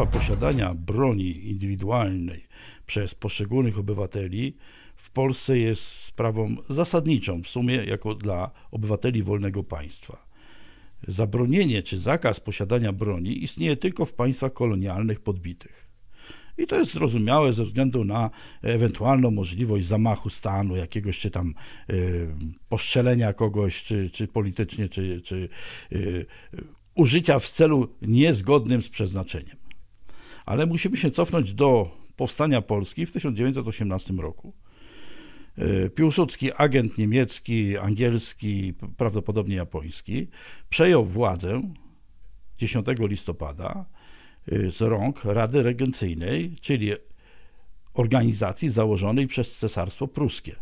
Prawa posiadania broni indywidualnej przez poszczególnych obywateli w Polsce jest sprawą zasadniczą w sumie jako dla obywateli wolnego państwa. Zabronienie czy zakaz posiadania broni istnieje tylko w państwach kolonialnych podbitych. I to jest zrozumiałe ze względu na ewentualną możliwość zamachu stanu, jakiegoś czy tam y, kogoś, czy, czy politycznie, czy, czy y, użycia w celu niezgodnym z przeznaczeniem ale musimy się cofnąć do powstania Polski w 1918 roku. E, Piłsudski, agent niemiecki, angielski, prawdopodobnie japoński, przejął władzę 10 listopada e, z rąk Rady Regencyjnej, czyli organizacji założonej przez Cesarstwo Pruskie.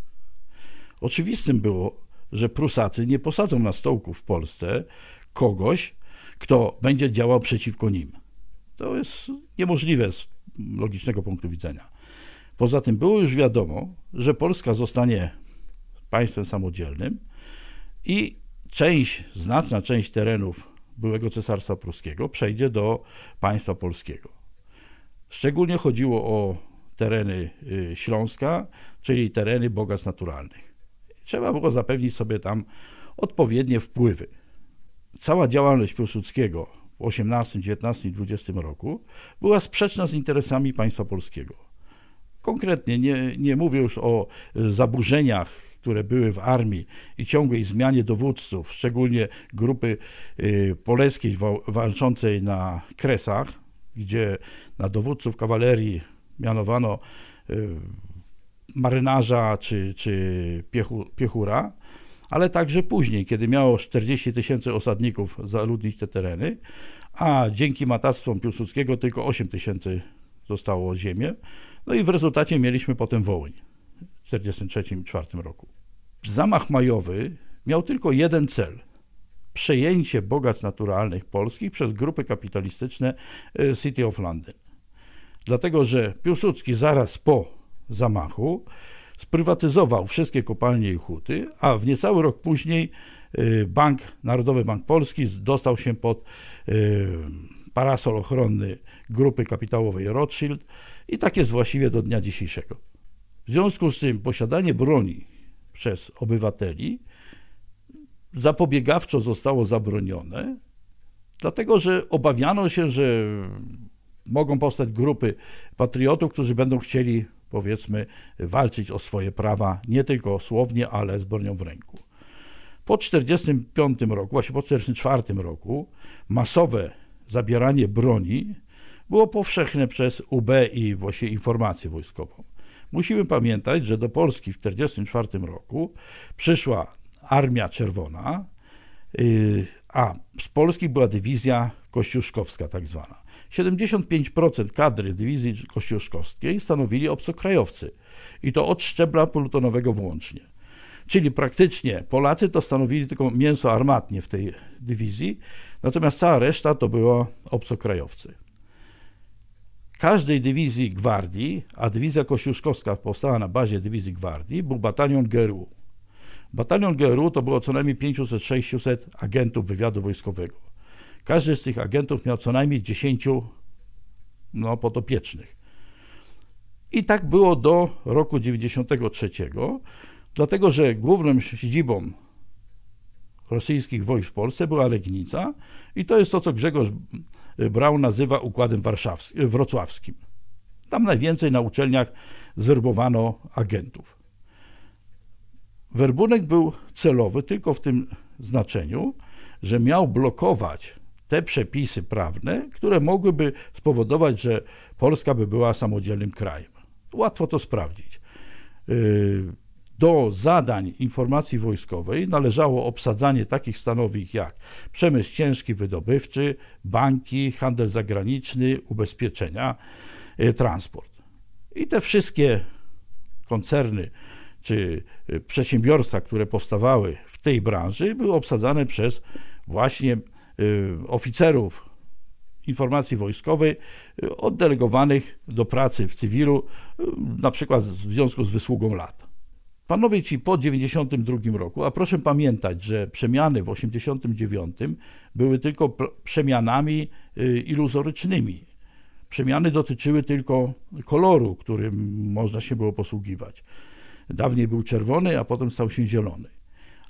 Oczywistym było, że Prusacy nie posadzą na stołku w Polsce kogoś, kto będzie działał przeciwko nim. To jest niemożliwe z logicznego punktu widzenia. Poza tym było już wiadomo, że Polska zostanie państwem samodzielnym i część, znaczna część terenów byłego Cesarstwa Pruskiego przejdzie do państwa polskiego. Szczególnie chodziło o tereny y, Śląska, czyli tereny bogactw naturalnych. Trzeba było zapewnić sobie tam odpowiednie wpływy. Cała działalność Piłsudskiego XVIII, XIX i XX roku była sprzeczna z interesami państwa polskiego. Konkretnie nie, nie mówię już o zaburzeniach które były w armii i ciągłej zmianie dowódców, szczególnie grupy y, poleskiej walczącej na Kresach, gdzie na dowódców kawalerii mianowano y, marynarza czy, czy piechu, piechura, ale także później, kiedy miało 40 tysięcy osadników zaludnić te tereny, a dzięki matactwom Piłsudskiego tylko 8 tysięcy zostało ziemię. No i w rezultacie mieliśmy potem Wołyń w 1943-1944 roku. Zamach majowy miał tylko jeden cel – przejęcie bogactw naturalnych polskich przez grupy kapitalistyczne y, City of London. Dlatego, że Piłsudski zaraz po zamachu sprywatyzował wszystkie kopalnie i huty, a w niecały rok później y, Bank, Narodowy Bank Polski dostał się pod y, parasol ochronny grupy kapitałowej Rothschild i tak jest właściwie do dnia dzisiejszego. W związku z tym posiadanie broni przez obywateli zapobiegawczo zostało zabronione, dlatego że obawiano się, że mogą powstać grupy patriotów, którzy będą chcieli powiedzmy, walczyć o swoje prawa nie tylko słownie, ale z bronią w ręku. Po 1945 roku, właśnie po 1944 roku, masowe zabieranie broni było powszechne przez UB i właśnie informację wojskową. Musimy pamiętać, że do Polski w 1944 roku przyszła Armia Czerwona, y, a z Polski była dywizja kościuszkowska tak zwana. 75% kadry dywizji kościuszkowskiej stanowili obcokrajowcy i to od szczebla plutonowego włącznie. Czyli praktycznie Polacy to stanowili tylko mięso armatnie w tej dywizji, natomiast cała reszta to było obcokrajowcy. Każdej dywizji gwardii, a dywizja kościuszkowska powstała na bazie dywizji gwardii, był batalion GRU. Batalion GRU to było co najmniej 500-600 agentów wywiadu wojskowego. Każdy z tych agentów miał co najmniej 10 no, podopiecznych. I tak było do roku 93, dlatego że głównym siedzibą rosyjskich wojsk w Polsce była Legnica i to jest to, co Grzegorz Braun nazywa Układem Warszawskim, Wrocławskim. Tam najwięcej na uczelniach zwerbowano agentów. Werbunek był celowy tylko w tym znaczeniu, że miał blokować te przepisy prawne, które mogłyby spowodować, że Polska by była samodzielnym krajem. Łatwo to sprawdzić. Y, do zadań informacji wojskowej należało obsadzanie takich stanowisk jak przemysł ciężki, wydobywczy, banki, handel zagraniczny, ubezpieczenia, y, transport. I te wszystkie koncerny czy y, przedsiębiorstwa, które powstawały w tej branży, były obsadzane przez właśnie y, oficerów informacji wojskowej y, oddelegowanych do pracy w cywilu, na przykład w związku z wysługą lat. Panowie ci po 1992 roku, a proszę pamiętać, że przemiany w 1989 były tylko przemianami iluzorycznymi. Przemiany dotyczyły tylko koloru, którym można się było posługiwać. Dawniej był czerwony, a potem stał się zielony.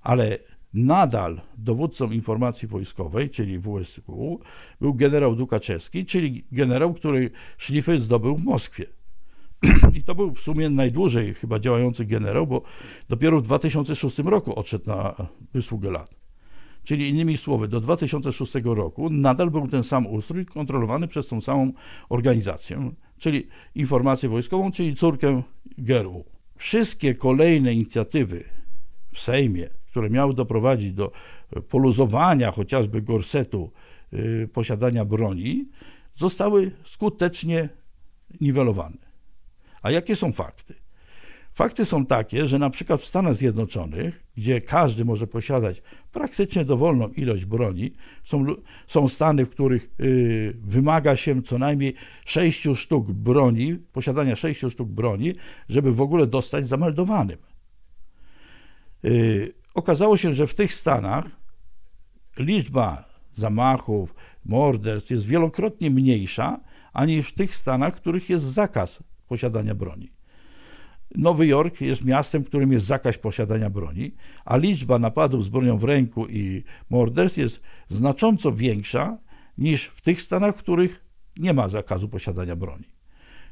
Ale nadal dowódcą informacji wojskowej, czyli WSW, był generał Dukaczewski, czyli generał, który szlify zdobył w Moskwie. I to był w sumie najdłużej chyba działający generał, bo dopiero w 2006 roku odszedł na wysługę lat. Czyli innymi słowy, do 2006 roku nadal był ten sam ustrój kontrolowany przez tą samą organizację, czyli informację wojskową, czyli córkę GRU wszystkie kolejne inicjatywy w Sejmie, które miały doprowadzić do e, poluzowania chociażby gorsetu e, posiadania broni, zostały skutecznie niwelowane. A jakie są fakty? Fakty są takie, że na przykład w Stanach Zjednoczonych, gdzie każdy może posiadać praktycznie dowolną ilość broni, są, są stany, w których y, wymaga się co najmniej 6 sztuk broni, posiadania 6 sztuk broni, żeby w ogóle dostać zameldowanym. Y, okazało się, że w tych stanach liczba zamachów, morderstw jest wielokrotnie mniejsza, ani w tych stanach, w których jest zakaz posiadania broni. Nowy Jork jest miastem, w którym jest zakaz posiadania broni, a liczba napadów z bronią w ręku i morderstw jest znacząco większa niż w tych stanach, w których nie ma zakazu posiadania broni.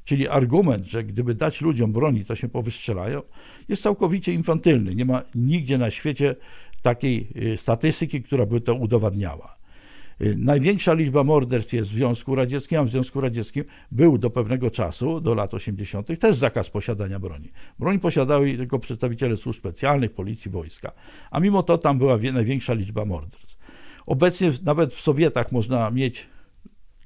Czyli argument, że gdyby dać ludziom broni, to się powystrzelają, jest całkowicie infantylny. Nie ma nigdzie na świecie takiej y, statystyki, która by to udowadniała. Y, największa liczba morderstw jest w Związku Radzieckim, a w Związku Radzieckim był do pewnego czasu, do lat 80., też zakaz posiadania broni. Broń posiadały tylko przedstawiciele służb specjalnych, policji, wojska, a mimo to tam była największa liczba morderstw. Obecnie nawet w Sowietach można mieć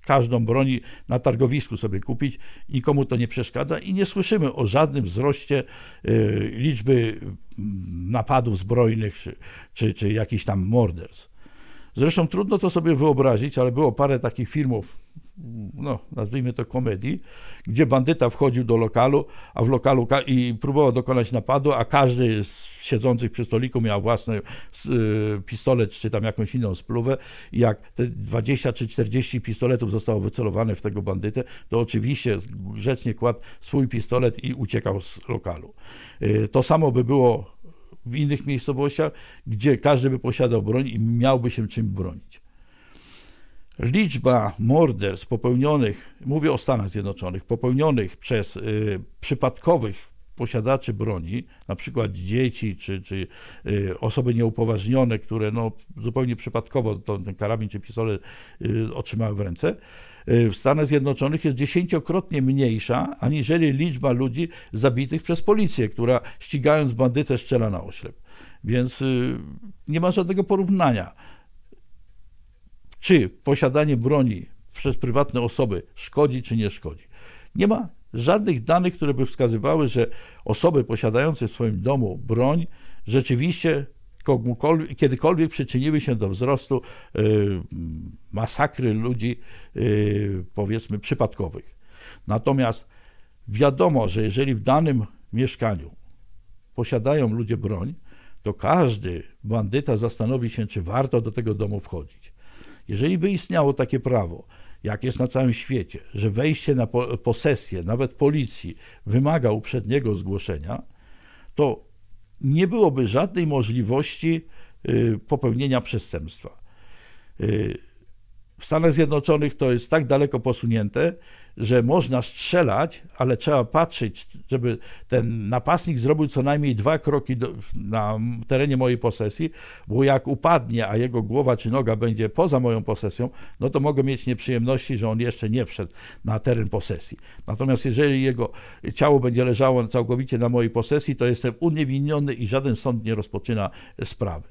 każdą broń na targowisku sobie kupić, nikomu to nie przeszkadza i nie słyszymy o żadnym wzroście y, liczby mm, napadów zbrojnych czy, czy, czy jakichś tam morderstw. Zresztą trudno to sobie wyobrazić, ale było parę takich filmów, no, nazwijmy to komedii, gdzie bandyta wchodził do lokalu, a w lokalu i próbował dokonać napadu, a każdy z siedzących przy stoliku miał własny y, pistolet czy tam jakąś inną spluwę. I jak te 20 czy 40 pistoletów zostało wycelowane w tego bandytę, to oczywiście grzecznie kładł swój pistolet i uciekał z lokalu. Y, to samo by było w innych miejscowościach, gdzie każdy by posiadał broń i miałby się czym bronić. Liczba morderstw popełnionych, mówię o Stanach Zjednoczonych, popełnionych przez y, przypadkowych posiadaczy broni, na przykład dzieci czy, czy y, osoby nieupoważnione, które no, zupełnie przypadkowo to, ten karabin czy pistolet y, otrzymały w ręce, Y, w Stanach Zjednoczonych jest dziesięciokrotnie mniejsza aniżeli liczba ludzi zabitych przez policję, która ścigając bandytę strzela na oślep. Więc y, nie ma żadnego porównania, czy posiadanie broni przez prywatne osoby szkodzi czy nie szkodzi. Nie ma żadnych danych, które by wskazywały, że osoby posiadające w swoim domu broń rzeczywiście kiedykolwiek przyczyniły się do wzrostu y, masakry ludzi, y, powiedzmy, przypadkowych. Natomiast wiadomo, że jeżeli w danym mieszkaniu posiadają ludzie broń, to każdy bandyta zastanowi się, czy warto do tego domu wchodzić. Jeżeli by istniało takie prawo, jak jest na całym świecie, że wejście na posesję, nawet policji, wymaga uprzedniego zgłoszenia, to nie byłoby żadnej możliwości y, popełnienia przestępstwa. Y, w Stanach Zjednoczonych to jest tak daleko posunięte, że można strzelać, ale trzeba patrzeć, żeby ten napastnik zrobił co najmniej dwa kroki do, na terenie mojej posesji, bo jak upadnie, a jego głowa czy noga będzie poza moją posesją, no to mogę mieć nieprzyjemności, że on jeszcze nie wszedł na teren posesji. Natomiast jeżeli jego ciało będzie leżało całkowicie na mojej posesji, to jestem uniewinniony i żaden sąd nie rozpoczyna sprawy.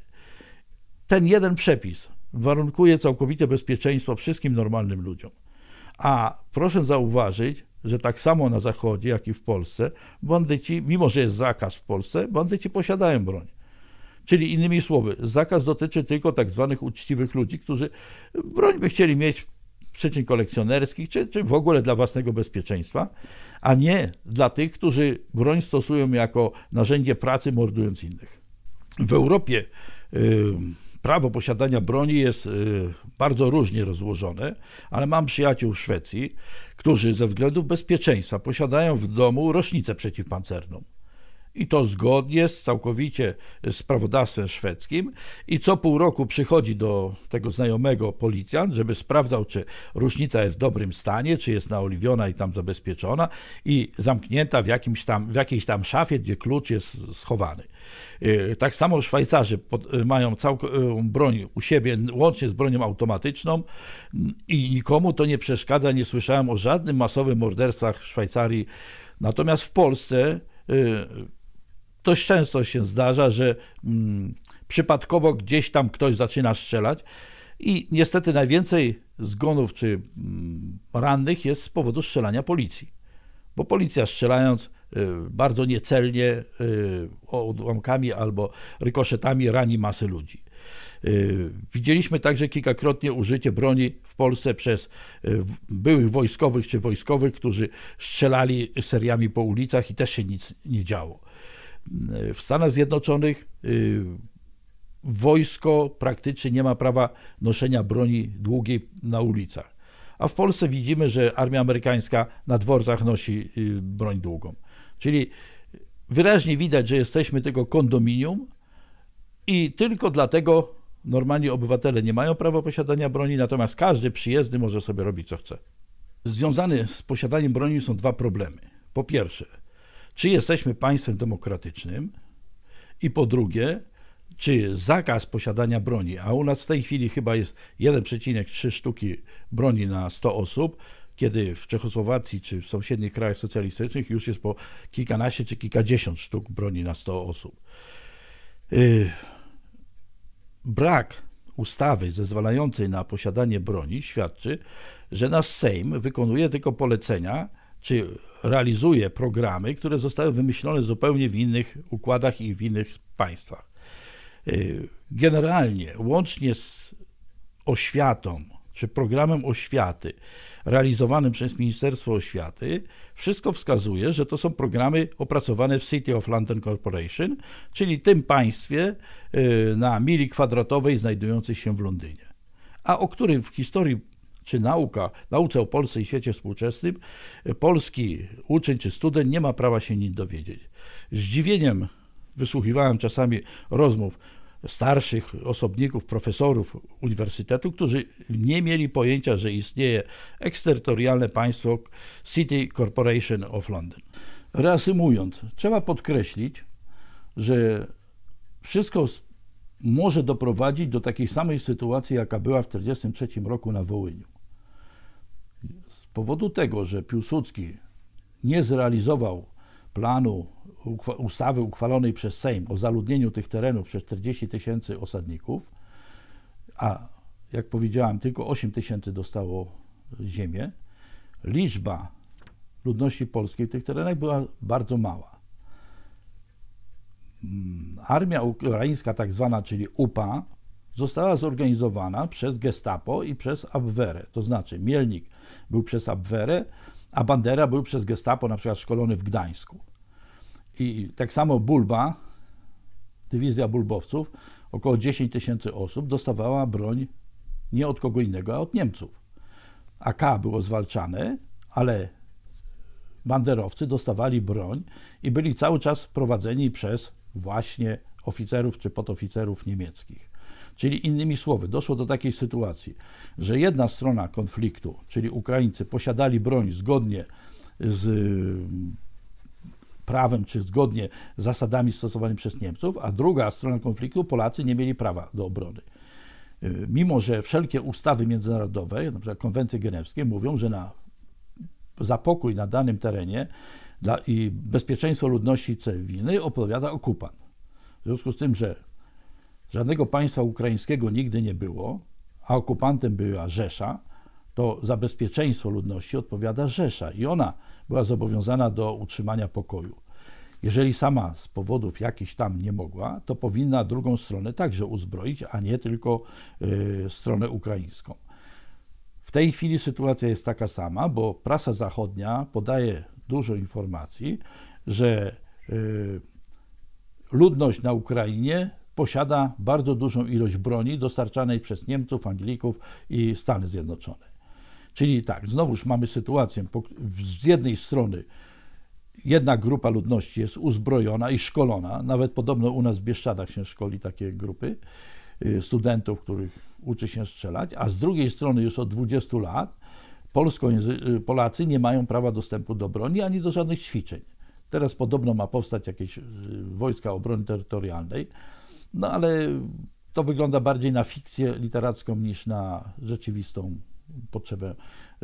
Ten jeden przepis warunkuje całkowite bezpieczeństwo wszystkim normalnym ludziom. A proszę zauważyć, że tak samo na Zachodzie, jak i w Polsce, bandyci, mimo że jest zakaz w Polsce, bandyci posiadają broń. Czyli innymi słowy, zakaz dotyczy tylko tak zwanych uczciwych ludzi, którzy broń by chcieli mieć przyczyn kolekcjonerskich, czy, czy w ogóle dla własnego bezpieczeństwa, a nie dla tych, którzy broń stosują jako narzędzie pracy, mordując innych. W Europie. Yy, prawo posiadania broni jest y, bardzo różnie rozłożone, ale mam przyjaciół w Szwecji, którzy ze względów bezpieczeństwa posiadają w domu rocznicę przeciwpancerną i to zgodnie z całkowicie z prawodawstwem szwedzkim i co pół roku przychodzi do tego znajomego policjant, żeby sprawdzał, czy różnica jest w dobrym stanie, czy jest naoliwiona i tam zabezpieczona i zamknięta w, jakimś tam, w jakiejś tam szafie, gdzie klucz jest schowany. Y, tak samo Szwajcarzy pod, y, mają całą broń u siebie, łącznie z bronią automatyczną y, i nikomu to nie przeszkadza, nie słyszałem o żadnym masowym morderstwach w Szwajcarii. Natomiast w Polsce dość często się zdarza, że mm, przypadkowo gdzieś tam ktoś zaczyna strzelać i niestety najwięcej zgonów czy mm, rannych jest z powodu strzelania policji. Bo policja strzelając y, bardzo niecelnie y, odłamkami albo rykoszetami rani masę ludzi. Y, widzieliśmy także kilkakrotnie użycie broni w Polsce przez y, byłych wojskowych czy wojskowych, którzy strzelali seriami po ulicach i też się nic nie działo. Y, w Stanach Zjednoczonych y, wojsko praktycznie nie ma prawa noszenia broni długiej na ulicach. A w Polsce widzimy, że armia amerykańska na dworcach nosi y, broń długą. Czyli wyraźnie widać, że jesteśmy tego kondominium i tylko dlatego normalni obywatele nie mają prawa posiadania broni, natomiast każdy przyjezdny może sobie robić co chce. Związane z posiadaniem broni są dwa problemy. Po pierwsze, czy jesteśmy państwem demokratycznym i po drugie, czy zakaz posiadania broni, a u nas w tej chwili chyba jest 1,3 sztuki broni na 100 osób, kiedy w Czechosłowacji czy w sąsiednich krajach socjalistycznych już jest po kilkanaście czy kilkadziesiąt sztuk broni na 100 osób. Y, brak ustawy zezwalającej na posiadanie broni świadczy, że nasz Sejm wykonuje tylko polecenia, czy realizuje programy, które zostały wymyślone zupełnie w innych układach i w innych państwach. Y, generalnie, łącznie z oświatą, czy programem oświaty realizowanym przez Ministerstwo Oświaty, wszystko wskazuje, że to są programy opracowane w City of London Corporation, czyli tym państwie y, na mili kwadratowej znajdującej się w Londynie. A o którym w historii czy nauka, nauce o Polsce i świecie współczesnym, polski uczeń czy student nie ma prawa się nic dowiedzieć. Zdziwieniem wysłuchiwałem czasami rozmów starszych osobników, profesorów uniwersytetu, którzy nie mieli pojęcia, że istnieje eksterytorialne państwo City Corporation of London. Reasumując, trzeba podkreślić, że wszystko może doprowadzić do takiej samej sytuacji, jaka była w 1943 roku na Wołyniu powodu tego, że Piłsudski nie zrealizował planu ustawy uchwalonej przez Sejm o zaludnieniu tych terenów przez 40 tysięcy osadników, a jak powiedziałem, tylko 8 tysięcy dostało ziemię, liczba ludności polskiej w tych terenach była bardzo mała. Mm, armia ukraińska, tak zwana, czyli UPA, została zorganizowana przez Gestapo i przez Abwehrę. To znaczy Mielnik był przez Abwehrę, a Bandera był przez Gestapo na przykład szkolony w Gdańsku. I tak samo Bulba, dywizja Bulbowców, około 10 tysięcy osób dostawała broń nie od kogo innego, a od Niemców. AK było zwalczane, ale banderowcy dostawali broń i byli cały czas prowadzeni przez właśnie oficerów czy podoficerów niemieckich. Czyli innymi słowy, doszło do takiej sytuacji, że jedna strona konfliktu, czyli Ukraińcy, posiadali broń zgodnie z e, prawem, czy zgodnie z zasadami stosowanymi przez Niemców, a druga strona konfliktu, Polacy, nie mieli prawa do obrony. E, mimo, że wszelkie ustawy międzynarodowe, np. konwencje genewskie, mówią, że na, za pokój na danym terenie dla, i bezpieczeństwo ludności cywilnej odpowiada okupant. W związku z tym, że Żadnego państwa ukraińskiego nigdy nie było, a okupantem była Rzesza, to za bezpieczeństwo ludności odpowiada Rzesza i ona była zobowiązana do utrzymania pokoju. Jeżeli sama z powodów jakichś tam nie mogła, to powinna drugą stronę także uzbroić, a nie tylko y, stronę ukraińską. W tej chwili sytuacja jest taka sama, bo prasa zachodnia podaje dużo informacji, że y, ludność na Ukrainie posiada bardzo dużą ilość broni dostarczanej przez Niemców, Anglików i Stany Zjednoczone. Czyli tak, znowuż mamy sytuację, z jednej strony jedna grupa ludności jest uzbrojona i szkolona, nawet podobno u nas w Bieszczadach się szkoli takie grupy y, studentów, których uczy się strzelać, a z drugiej strony już od 20 lat y, Polacy nie mają prawa dostępu do broni ani do żadnych ćwiczeń. Teraz podobno ma powstać jakieś y, wojska obrony terytorialnej, no ale to wygląda bardziej na fikcję literacką niż na rzeczywistą potrzebę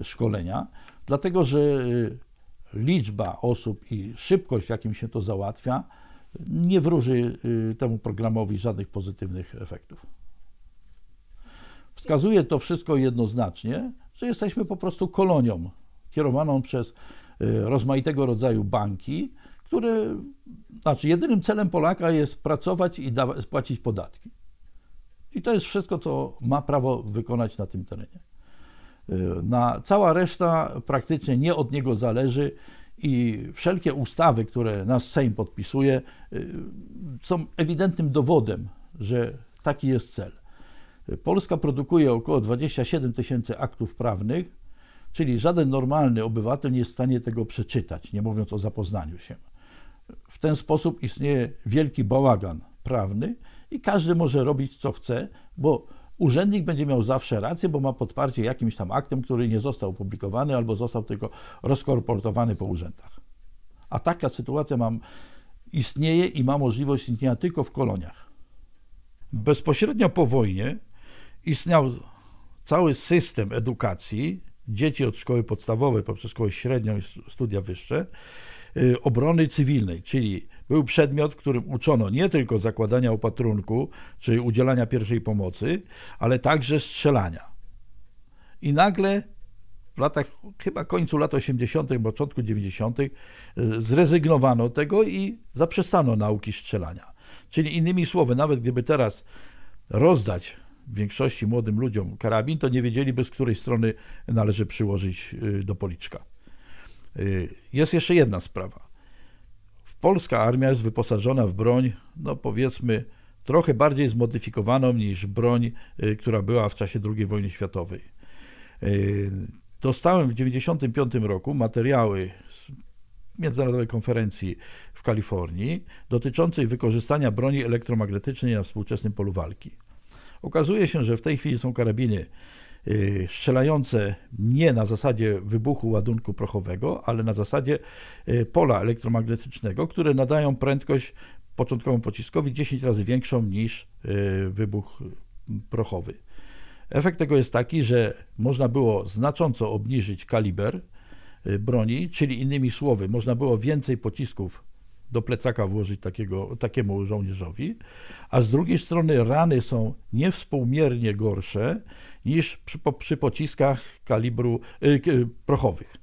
szkolenia, dlatego że y, liczba osób i szybkość, w jakim się to załatwia, nie wróży y, temu programowi żadnych pozytywnych efektów. Wskazuje to wszystko jednoznacznie, że jesteśmy po prostu kolonią kierowaną przez y, rozmaitego rodzaju banki, który, znaczy jedynym celem Polaka jest pracować i spłacić podatki. I to jest wszystko, co ma prawo wykonać na tym terenie. Y, na, cała reszta praktycznie nie od niego zależy i wszelkie ustawy, które nas Sejm podpisuje, y, są ewidentnym dowodem, że taki jest cel. Polska produkuje około 27 tysięcy aktów prawnych, czyli żaden normalny obywatel nie jest w stanie tego przeczytać, nie mówiąc o zapoznaniu się. W ten sposób istnieje wielki bałagan prawny i każdy może robić co chce, bo urzędnik będzie miał zawsze rację, bo ma podparcie jakimś tam aktem, który nie został opublikowany albo został tylko rozkorportowany po urzędach. A taka sytuacja mam, istnieje i ma możliwość istnienia tylko w koloniach. Bezpośrednio po wojnie istniał cały system edukacji, dzieci od szkoły podstawowej poprzez szkołę średnią i studia wyższe, y, obrony cywilnej, czyli był przedmiot, w którym uczono nie tylko zakładania opatrunku czy udzielania pierwszej pomocy, ale także strzelania. I nagle w latach, chyba końcu lat 80., początku 90., y, zrezygnowano tego i zaprzestano nauki strzelania. Czyli innymi słowy, nawet gdyby teraz rozdać większości młodym ludziom karabin, to nie wiedzieliby, z której strony należy przyłożyć y, do policzka. Y, jest jeszcze jedna sprawa. Polska armia jest wyposażona w broń, no powiedzmy, trochę bardziej zmodyfikowaną niż broń, y, która była w czasie II wojny światowej. Dostałem w 1995 roku materiały z międzynarodowej konferencji w Kalifornii dotyczącej wykorzystania broni elektromagnetycznej na współczesnym polu walki. Okazuje się, że w tej chwili są karabiny y, strzelające nie na zasadzie wybuchu ładunku prochowego, ale na zasadzie y, pola elektromagnetycznego, które nadają prędkość początkową pociskowi 10 razy większą niż y, wybuch prochowy. Efekt tego jest taki, że można było znacząco obniżyć kaliber broni, czyli innymi słowy, można było więcej pocisków do plecaka włożyć takiego, takiemu żołnierzowi, a z drugiej strony rany są niewspółmiernie gorsze niż przy, przy pociskach kalibru y, prochowych.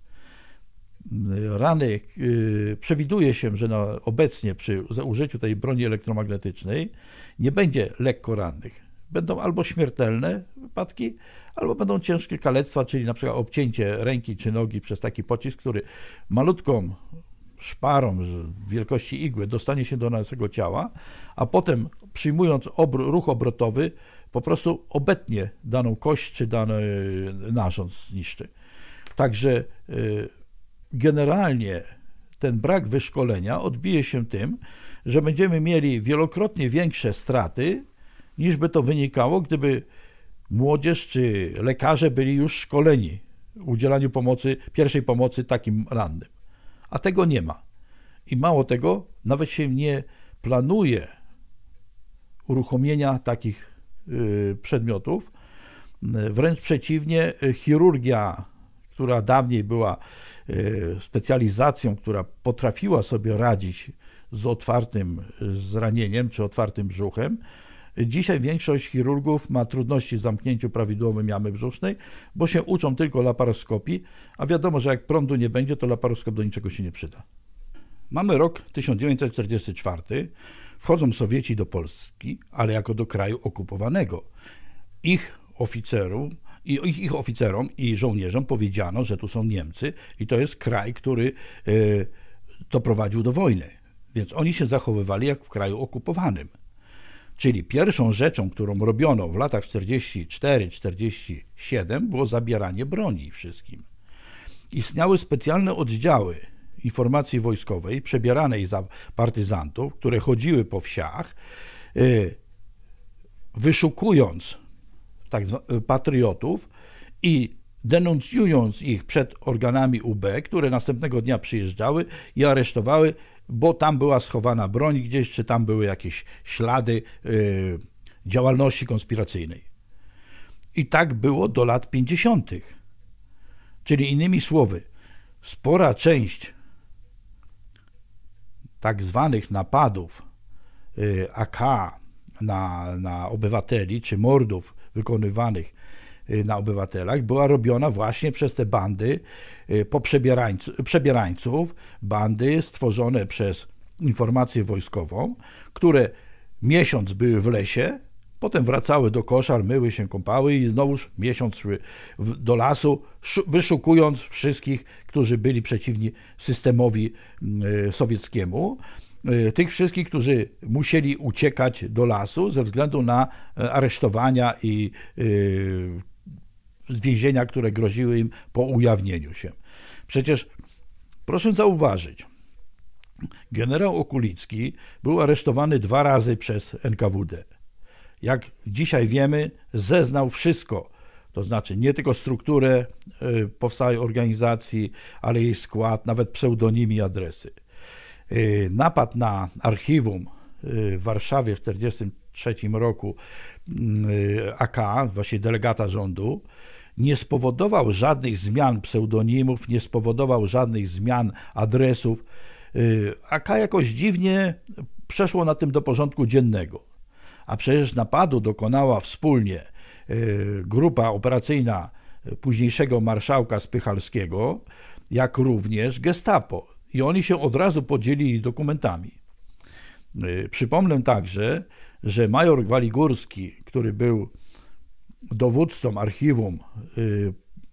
Rany y, przewiduje się, że na, obecnie przy użyciu tej broni elektromagnetycznej nie będzie lekko rannych. Będą albo śmiertelne wypadki, albo będą ciężkie kalectwa, czyli na przykład obcięcie ręki czy nogi przez taki pocisk, który malutką szparą wielkości igły dostanie się do naszego ciała, a potem przyjmując obr ruch obrotowy, po prostu obetnie daną kość czy dany narząd zniszczy. Także y, generalnie ten brak wyszkolenia odbije się tym, że będziemy mieli wielokrotnie większe straty, niż by to wynikało, gdyby młodzież czy lekarze byli już szkoleni w udzielaniu pomocy, pierwszej pomocy takim rannym a tego nie ma. I mało tego, nawet się nie planuje uruchomienia takich y, przedmiotów. Y, wręcz przeciwnie, y, chirurgia, która dawniej była specjalizacją, która potrafiła sobie radzić z otwartym zranieniem czy otwartym brzuchem, Dzisiaj większość chirurgów ma trudności w zamknięciu prawidłowym jamy brzusznej, bo się uczą tylko laparoskopii, a wiadomo, że jak prądu nie będzie, to laparoskop do niczego się nie przyda. Mamy rok 1944. Wchodzą Sowieci do Polski, ale jako do kraju okupowanego. Ich oficerom i ich, ich oficerom i żołnierzom powiedziano, że tu są Niemcy i to jest kraj, który y, doprowadził do wojny. Więc oni się zachowywali jak w kraju okupowanym. Czyli pierwszą rzeczą, którą robiono w latach 44-47 było zabieranie broni wszystkim. Istniały specjalne oddziały informacji wojskowej przebieranej za partyzantów, które chodziły po wsiach, y, wyszukując tak y, patriotów i denuncjując ich przed organami UB, które następnego dnia przyjeżdżały i aresztowały, bo tam była schowana broń gdzieś, czy tam były jakieś ślady yy, działalności konspiracyjnej. I tak było do lat 50. Czyli innymi słowy, spora część tak zwanych napadów y, AK na, na obywateli czy mordów wykonywanych Y, na obywatelach była robiona właśnie przez te bandy y, przebierańców, bandy stworzone przez informację wojskową, które miesiąc były w lesie, potem wracały do koszar, myły się, kąpały i znowuż miesiąc szły do lasu, wyszukując wszystkich, którzy byli przeciwni systemowi y, sowieckiemu tych wszystkich, którzy musieli uciekać do lasu ze względu na e, aresztowania i z więzienia, które groziły im po ujawnieniu się. Przecież proszę zauważyć, generał Okulicki był aresztowany dwa razy przez NKWD. Jak dzisiaj wiemy, zeznał wszystko, to znaczy nie tylko strukturę y, powstałej organizacji, ale jej skład, nawet pseudonimi adresy. Y, napad na archiwum y, w Warszawie w 1943 roku AK, właśnie delegata rządu, nie spowodował żadnych zmian pseudonimów, nie spowodował żadnych zmian adresów, y, a K jakoś dziwnie przeszło na tym do porządku dziennego. A przecież napadu dokonała wspólnie y, grupa operacyjna późniejszego marszałka Spychalskiego, jak również gestapo. I oni się od razu podzielili dokumentami. Y, przypomnę także, że major Gwaligórski, który był dowódcą archiwum y,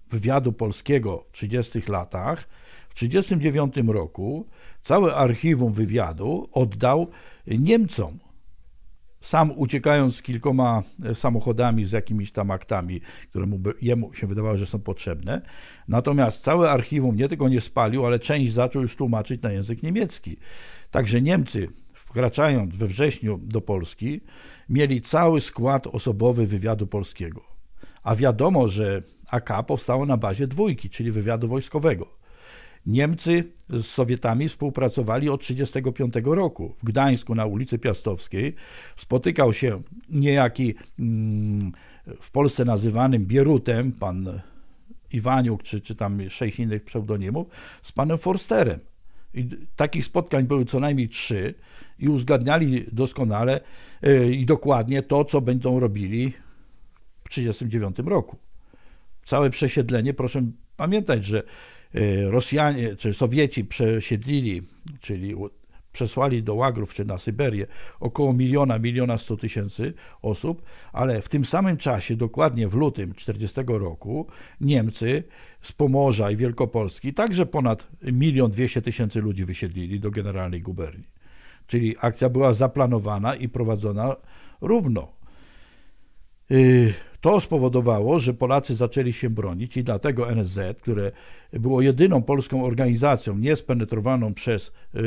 wywiadu polskiego w 30 latach, w 1939 roku całe archiwum wywiadu oddał Niemcom. Sam uciekając z kilkoma e, samochodami, z jakimiś tam aktami, które mu, jemu się wydawało, że są potrzebne. Natomiast całe archiwum nie tylko nie spalił, ale część zaczął już tłumaczyć na język niemiecki. Także Niemcy wkraczając we wrześniu do Polski, mieli cały skład osobowy wywiadu polskiego. A wiadomo, że AK powstało na bazie dwójki, czyli wywiadu wojskowego. Niemcy z Sowietami współpracowali od 1935 roku. W Gdańsku na ulicy Piastowskiej spotykał się niejaki mm, w Polsce nazywanym Bierutem, pan Iwaniuk, czy, czy tam sześć innych pseudonimów, z panem Forsterem. I takich spotkań były co najmniej trzy i uzgadniali doskonale e, i dokładnie to, co będą robili w 1939 roku. Całe przesiedlenie, proszę pamiętać, że e, Rosjanie czy Sowieci przesiedlili, czyli przesłali do łagrów czy na Syberię około miliona, miliona sto tysięcy osób, ale w tym samym czasie, dokładnie w lutym 40 roku, Niemcy z Pomorza i Wielkopolski także ponad milion dwieście tysięcy ludzi wysiedlili do generalnej guberni. Czyli akcja była zaplanowana i prowadzona równo. Y, to spowodowało, że Polacy zaczęli się bronić i dlatego NSZ, które było jedyną polską organizacją niespenetrowaną przez yy,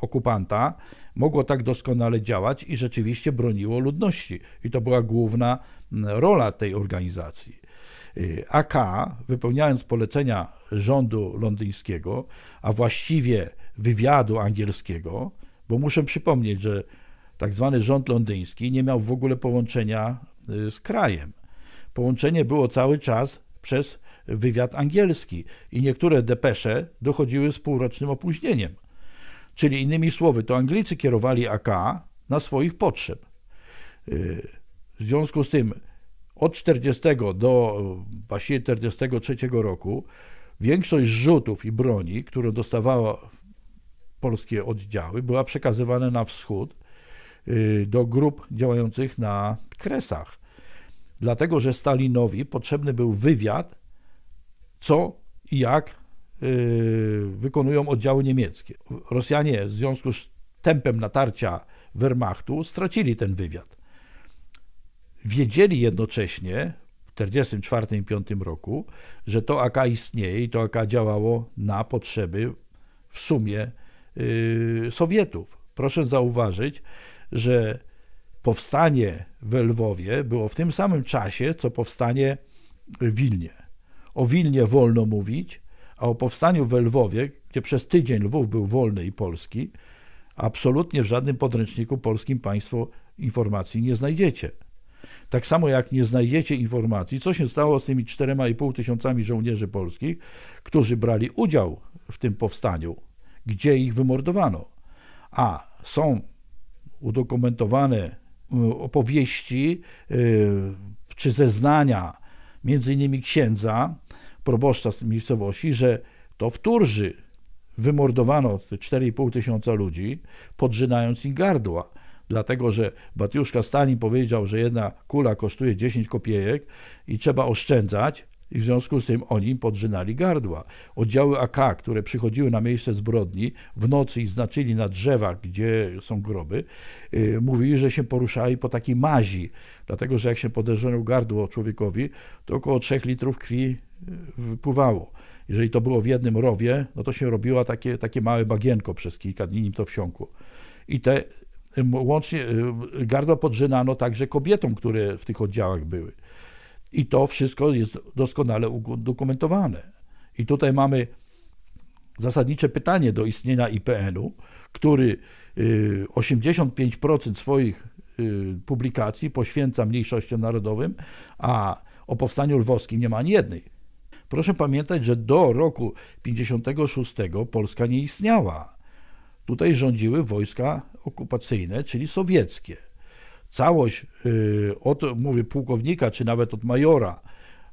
okupanta, mogło tak doskonale działać i rzeczywiście broniło ludności. I to była główna rola tej organizacji. Yy, AK, wypełniając polecenia rządu londyńskiego, a właściwie wywiadu angielskiego, bo muszę przypomnieć, że tak zwany rząd londyński nie miał w ogóle połączenia z krajem. Połączenie było cały czas przez wywiad angielski i niektóre depesze dochodziły z półrocznym opóźnieniem. Czyli innymi słowy, to Anglicy kierowali AK na swoich potrzeb. W związku z tym od 40 do właściwie 43 roku większość rzutów i broni, które dostawało polskie oddziały, była przekazywana na wschód Y, do grup działających na kresach. Dlatego, że Stalinowi potrzebny był wywiad, co i jak y, wykonują oddziały niemieckie. Rosjanie w związku z tempem natarcia Wehrmachtu stracili ten wywiad. Wiedzieli jednocześnie w 1944 i 1945 roku, że to AK istnieje i to AK działało na potrzeby w sumie y, Sowietów. Proszę zauważyć, że powstanie we Lwowie było w tym samym czasie, co powstanie w Wilnie. O Wilnie wolno mówić, a o powstaniu we Lwowie, gdzie przez tydzień Lwów był wolny i polski, absolutnie w żadnym podręczniku polskim państwo informacji nie znajdziecie. Tak samo jak nie znajdziecie informacji, co się stało z tymi 4,5 tysiącami żołnierzy polskich, którzy brali udział w tym powstaniu, gdzie ich wymordowano. A są udokumentowane y, opowieści y, czy zeznania, między innymi księdza, proboszcza z miejscowości, że to w Turży wymordowano 4,5 tysiąca ludzi, podrzynając im gardła. Dlatego, że Batiuszka Stalin powiedział, że jedna kula kosztuje 10 kopiejek i trzeba oszczędzać, i w związku z tym oni im podrzynali gardła. Oddziały AK, które przychodziły na miejsce zbrodni w nocy i znaczyli na drzewach, gdzie są groby, yy, mówili, że się poruszali po takiej mazi, dlatego że jak się podejrzano gardło człowiekowi, to około 3 litrów krwi y, wypływało. Jeżeli to było w jednym rowie, no to się robiło takie, takie małe bagienko przez kilka dni, nim to wsiąkło. I te y, łącznie y, gardła podrzynano także kobietom, które w tych oddziałach były. I to wszystko jest doskonale udokumentowane. I tutaj mamy zasadnicze pytanie do istnienia IPN-u, który 85% y, swoich y, publikacji poświęca mniejszościom narodowym, a o powstaniu lwowskim nie ma ani jednej. Proszę pamiętać, że do roku 56 Polska nie istniała. Tutaj rządziły wojska okupacyjne, czyli sowieckie całość y, od, mówię, pułkownika, czy nawet od majora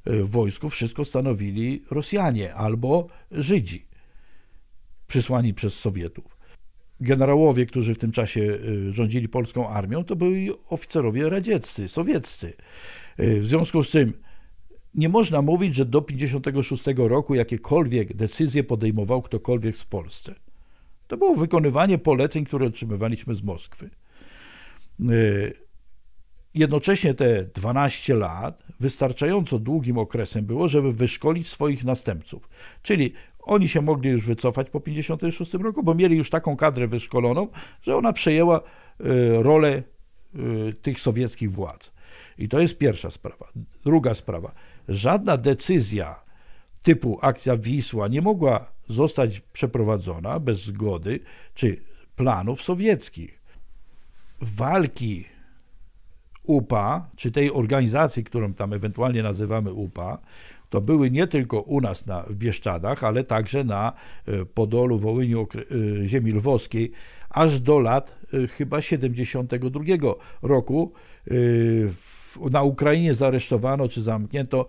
y, w wojsku, wszystko stanowili Rosjanie albo Żydzi przysłani przez Sowietów. Generałowie, którzy w tym czasie y, rządzili polską armią, to byli oficerowie radzieccy, sowieccy. W związku z tym nie można mówić, że do 1956 roku jakiekolwiek decyzje podejmował ktokolwiek w Polsce. To było wykonywanie poleceń, które otrzymywaliśmy z Moskwy. Jednocześnie te 12 lat wystarczająco długim okresem było, żeby wyszkolić swoich następców. Czyli oni się mogli już wycofać po 56 roku, bo mieli już taką kadrę wyszkoloną, że ona przejęła y, rolę y, tych sowieckich władz. I to jest pierwsza sprawa. Druga sprawa. Żadna decyzja typu akcja Wisła nie mogła zostać przeprowadzona bez zgody czy planów sowieckich. Walki UPA, czy tej organizacji, którą tam ewentualnie nazywamy UPA, to były nie tylko u nas na Bieszczadach, ale także na e, Podolu, Wołyniu, e, ziemi lwowskiej, aż do lat e, chyba 72 roku na Ukrainie zaresztowano czy zamknięto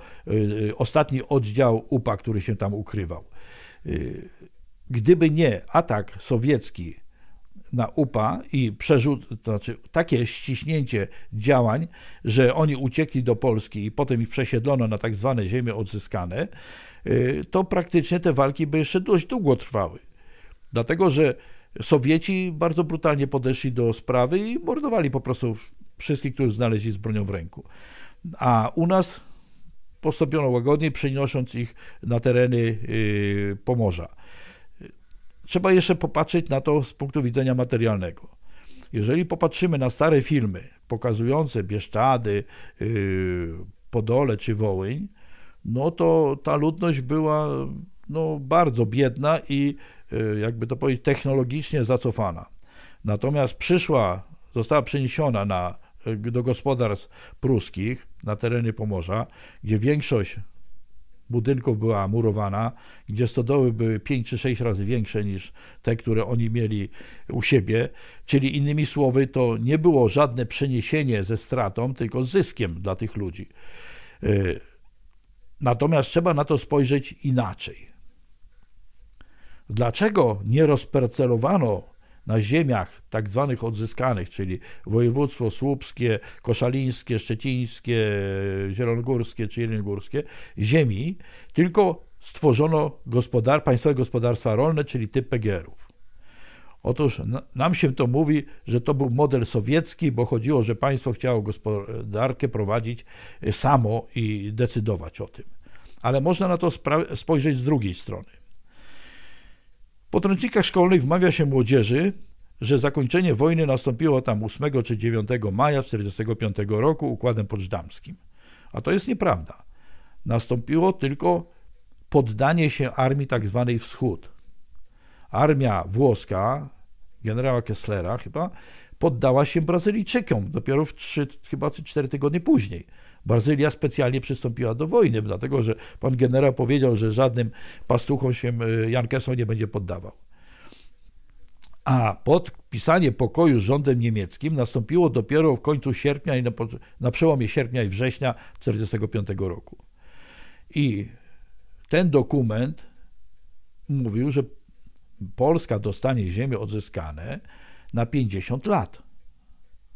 ostatni oddział UPA, który się tam ukrywał. Gdyby nie atak sowiecki na UPA i przerzut, to znaczy takie ściśnięcie działań, że oni uciekli do Polski i potem ich przesiedlono na tak zwane ziemie odzyskane, y, to praktycznie te walki by jeszcze dość długo trwały. Dlatego, że Sowieci bardzo brutalnie podeszli do sprawy i mordowali po prostu wszystkich, którzy znaleźli z bronią w ręku. A u nas postąpiono łagodniej, przenosząc ich na tereny y, Pomorza trzeba jeszcze popatrzeć na to z punktu widzenia materialnego. Jeżeli popatrzymy na stare filmy pokazujące Bieszczady, yy, Podole czy Wołyń, no to ta ludność była no, bardzo biedna i yy, jakby to powiedzieć technologicznie zacofana. Natomiast przyszła, została przeniesiona na, yy, do gospodarstw pruskich na tereny Pomorza, gdzie większość budynków była murowana, gdzie stodoły były 5 czy 6 razy większe niż te, które oni mieli u siebie. Czyli innymi słowy, to nie było żadne przeniesienie ze stratą, tylko zyskiem dla tych ludzi. Y, natomiast trzeba na to spojrzeć inaczej. Dlaczego nie rozpercelowano na ziemiach tak zwanych odzyskanych, czyli województwo słupskie, koszalińskie, szczecińskie, zielonogórskie czy jeleniogórskie, ziemi, tylko stworzono gospodar, państwowe gospodarstwa rolne, czyli typ PGR-ów. Otóż nam się to mówi, że to był model sowiecki, bo chodziło, że państwo chciało gospodarkę prowadzić e, samo i decydować o tym. Ale można na to spojrzeć z drugiej strony podręcznikach szkolnych wmawia się młodzieży, że zakończenie wojny nastąpiło tam 8 czy 9 maja 1945 roku układem poczdamskim. A to jest nieprawda. Nastąpiło tylko poddanie się armii tzw. Tak Wschód. Armia włoska, generała Kesslera chyba, poddała się Brazylijczykom dopiero w 3, chyba 4 tygodnie później. Brazylia specjalnie przystąpiła do wojny, dlatego że pan generał powiedział, że żadnym pastuchom się y, Jankeso nie będzie poddawał. A podpisanie pokoju z rządem niemieckim nastąpiło dopiero w końcu sierpnia i na, na przełomie sierpnia i września 1945 roku. I ten dokument mówił, że Polska dostanie ziemię odzyskane na 50 lat,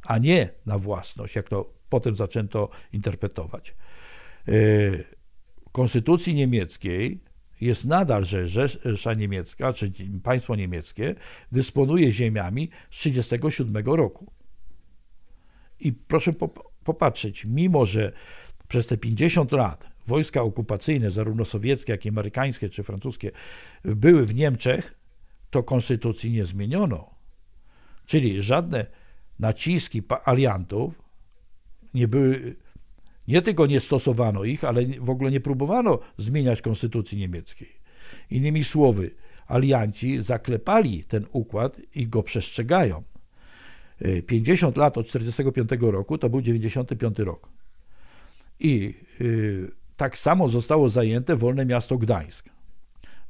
a nie na własność, jak to potem zaczęto interpretować. W e, konstytucji niemieckiej jest nadal, że Rzesza Niemiecka, czy państwo niemieckie, dysponuje ziemiami z 1937 roku. I proszę popatrzeć, mimo że przez te 50 lat wojska okupacyjne, zarówno sowieckie, jak i amerykańskie czy francuskie, były w Niemczech, to konstytucji nie zmieniono. Czyli żadne naciski aliantów nie były, nie tylko nie stosowano ich, ale w ogóle nie próbowano zmieniać konstytucji niemieckiej. Innymi słowy, alianci zaklepali ten układ i go przestrzegają. 50 y, lat od 1945 roku to był 95 rok. I y, tak samo zostało zajęte wolne miasto Gdańsk.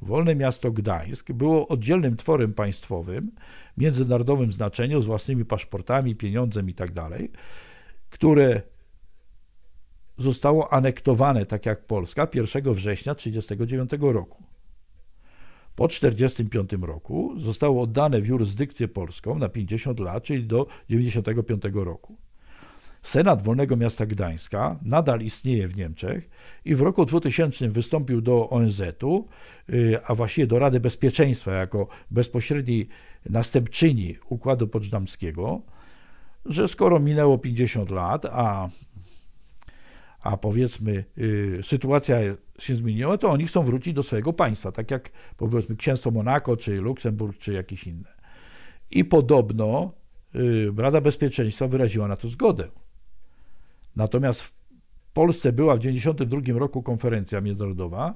Wolne miasto Gdańsk było oddzielnym tworem państwowym, międzynarodowym znaczeniu, z własnymi paszportami, pieniądzem itd. Tak które zostało anektowane, tak jak Polska, 1 września 1939 roku. Po 1945 roku zostało oddane w jurysdykcję polską na 50 lat, czyli do 1995 roku. Senat Wolnego Miasta Gdańska nadal istnieje w Niemczech i w roku 2000 wystąpił do ONZ-u, y, a właściwie do Rady Bezpieczeństwa jako bezpośredniej następczyni Układu Poczdamskiego że skoro minęło 50 lat, a, a powiedzmy y, sytuacja się zmieniła, to oni chcą wrócić do swojego państwa, tak jak powiedzmy księstwo Monako, czy Luksemburg, czy jakieś inne. I podobno y, Rada Bezpieczeństwa wyraziła na to zgodę. Natomiast w Polsce była w 1992 roku konferencja międzynarodowa,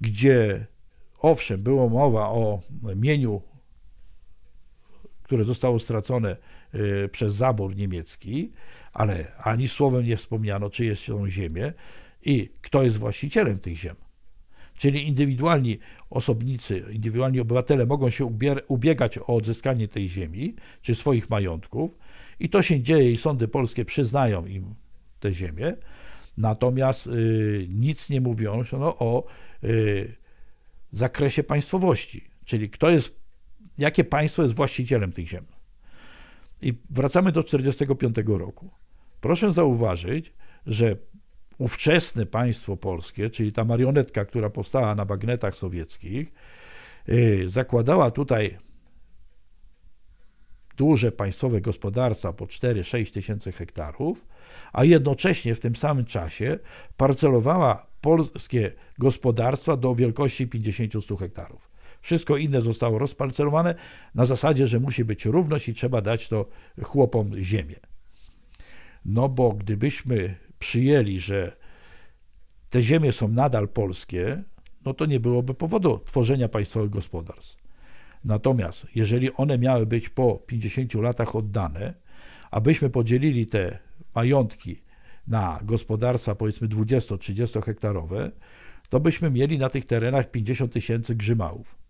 gdzie owszem, była mowa o mieniu, które zostało stracone Y, przez zabór niemiecki, ale ani słowem nie wspomniano, czy jest są ziemię i kto jest właścicielem tych ziem. Czyli indywidualni osobnicy, indywidualni obywatele mogą się ubiegać o odzyskanie tej ziemi czy swoich majątków, i to się dzieje, i sądy polskie przyznają im te ziemię, natomiast y, nic nie mówią no, o y, zakresie państwowości, czyli kto jest, jakie państwo jest właścicielem tych ziem. I wracamy do 1945 roku. Proszę zauważyć, że ówczesne państwo polskie, czyli ta marionetka, która powstała na bagnetach sowieckich, y, zakładała tutaj duże państwowe gospodarstwa po 4-6 tysięcy hektarów, a jednocześnie w tym samym czasie parcelowała polskie gospodarstwa do wielkości 50-100 hektarów. Wszystko inne zostało rozparcelowane na zasadzie, że musi być równość i trzeba dać to chłopom ziemię. No bo gdybyśmy przyjęli, że te ziemie są nadal polskie, no to nie byłoby powodu tworzenia państwowych gospodarstw. Natomiast jeżeli one miały być po 50 latach oddane, abyśmy podzielili te majątki na gospodarstwa powiedzmy 20-30 hektarowe, to byśmy mieli na tych terenach 50 tysięcy grzymałów.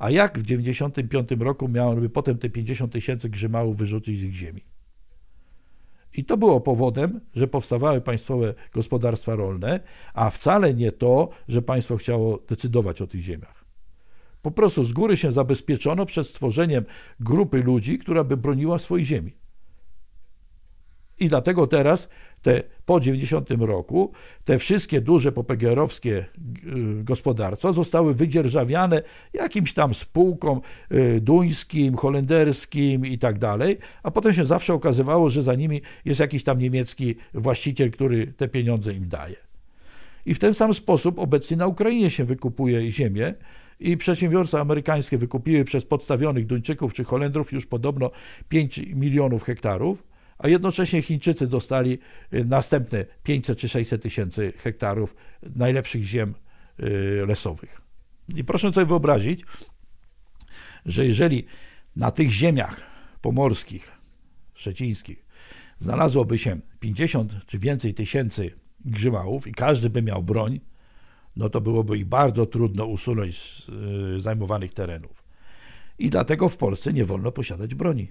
A jak w 95 roku miałem potem te 50 tysięcy grzymałów wyrzucić z ich ziemi? I to było powodem, że powstawały państwowe gospodarstwa rolne, a wcale nie to, że państwo chciało decydować o tych ziemiach. Po prostu z góry się zabezpieczono przed stworzeniem grupy ludzi, która by broniła swojej ziemi. I dlatego teraz te, po 90 roku te wszystkie duże popegeerowskie y, gospodarstwa zostały wydzierżawiane jakimś tam spółkom y, duńskim, holenderskim i tak dalej, a potem się zawsze okazywało, że za nimi jest jakiś tam niemiecki właściciel, który te pieniądze im daje. I w ten sam sposób obecnie na Ukrainie się wykupuje ziemię, i przedsiębiorstwa amerykańskie wykupiły przez podstawionych Duńczyków czy Holendrów już podobno 5 milionów hektarów a jednocześnie Chińczycy dostali y, następne 500 czy 600 tysięcy hektarów najlepszych ziem y, lesowych. I proszę sobie wyobrazić, że jeżeli na tych ziemiach pomorskich, szczecińskich, znalazłoby się 50 czy więcej tysięcy grzymałów i każdy by miał broń, no to byłoby ich bardzo trudno usunąć z y, zajmowanych terenów. I dlatego w Polsce nie wolno posiadać broni.